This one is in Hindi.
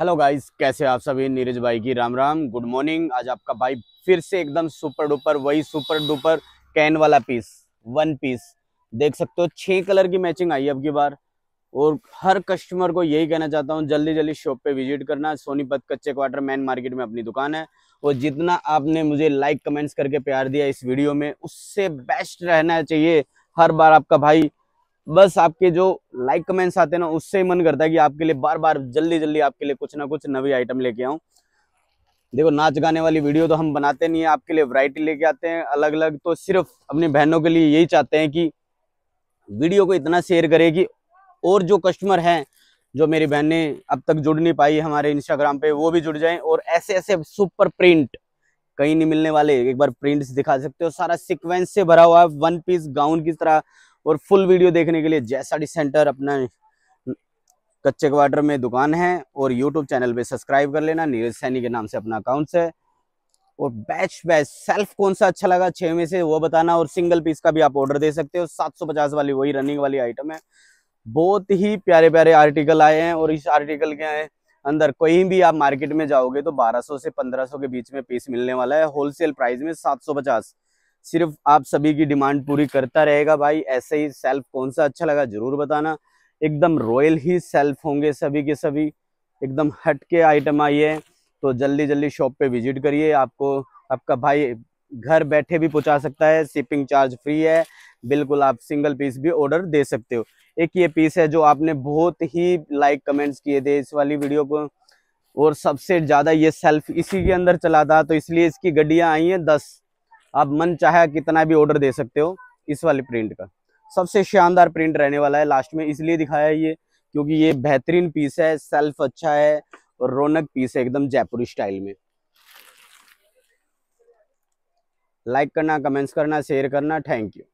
हेलो गाइस कैसे आप सभी नीरज भाई की राम राम गुड मॉर्निंग आज आपका भाई फिर से एकदम सुपर डुपर वही सुपर डुपर कैन वाला पीस वन पीस देख सकते हो छह कलर की मैचिंग आई अब की बार और हर कस्टमर को यही कहना चाहता हूँ जल्दी जल्दी शॉप पे विजिट करना सोनीपत कच्चे क्वार्टर मैन मार्केट में अपनी दुकान है और जितना आपने मुझे लाइक कमेंट्स करके प्यार दिया इस वीडियो में उससे बेस्ट रहना चाहिए हर बार आपका भाई बस आपके जो लाइक कमेंट्स आते हैं ना उससे ही मन करता है कि आपके लिए बार बार जल्दी जल्दी आपके लिए कुछ ना कुछ नवी आइटम लेके आऊँ देखो नाच गाने वाली वीडियो तो हम बनाते नहीं है आपके लिए वैरायटी लेके आते हैं अलग अलग तो सिर्फ अपनी बहनों के लिए यही चाहते हैं कि वीडियो को इतना शेयर करे कि और जो कस्टमर हैं जो मेरी बहनें अब तक जुड़ नहीं पाई हमारे इंस्टाग्राम पे वो भी जुड़ जाएं और ऐसे ऐसे सुपर प्रिंट कहीं नहीं मिलने वाले एक बार प्रिंट्स दिखा सकते हो सारा सिक्वेंस से भरा हुआ वन पीस गाउन की तरह और फुल वीडियो देखने के लिए जैसा डी सेंटर अपना कच्चे क्वार्टर में दुकान है और यूट्यूब चैनल पे सब्सक्राइब कर लेना नीरज सैनी के नाम से अपना अकाउंट्स है और बैच बैच सेल्फ कौन सा अच्छा लगा छः में से वो बताना और सिंगल पीस का भी आप ऑर्डर दे सकते हो पचास वाली वही रनिंग वाली आइटम है बहुत ही प्यारे प्यारे आर्टिकल आए हैं और इस आर्टिकल के अंदर कहीं भी आप मार्केट में जाओगे तो 1200 से 1500 के बीच में पीस मिलने वाला है होलसेल प्राइस में 750 सिर्फ आप सभी की डिमांड पूरी करता रहेगा भाई ऐसे ही सेल्फ कौन सा अच्छा लगा जरूर बताना एकदम रॉयल ही सेल्फ होंगे सभी के सभी एकदम हट के आइटम आई है तो जल्दी जल्दी शॉप पे विजिट करिए आपको आपका भाई घर बैठे भी पहुंचा सकता है शिपिंग चार्ज फ्री है बिल्कुल आप सिंगल पीस भी ऑर्डर दे सकते हो एक ये पीस है जो आपने बहुत ही लाइक कमेंट्स किए थे इस वाली वीडियो को और सबसे ज़्यादा ये सेल्फ इसी के अंदर चला था तो इसलिए इसकी गड्डियाँ आई हैं दस आप मन चाहे कितना भी ऑर्डर दे सकते हो इस वाले प्रिंट का सबसे शानदार प्रिंट रहने वाला है लास्ट में इसलिए दिखाया है ये क्योंकि ये बेहतरीन पीस है सेल्फ अच्छा है और रौनक पीस है एकदम जयपुरी स्टाइल में लाइक करना कमेंट्स करना शेयर करना थैंक यू